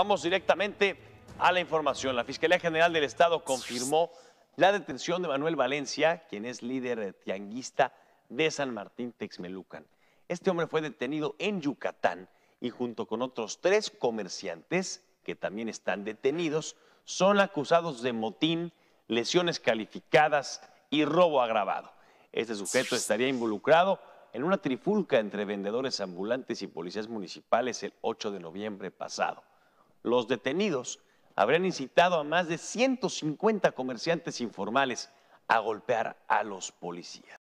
Vamos directamente a la información. La Fiscalía General del Estado confirmó la detención de Manuel Valencia, quien es líder tianguista de San Martín Texmelucan. Este hombre fue detenido en Yucatán y junto con otros tres comerciantes que también están detenidos, son acusados de motín, lesiones calificadas y robo agravado. Este sujeto estaría involucrado en una trifulca entre vendedores ambulantes y policías municipales el 8 de noviembre pasado los detenidos habrían incitado a más de 150 comerciantes informales a golpear a los policías.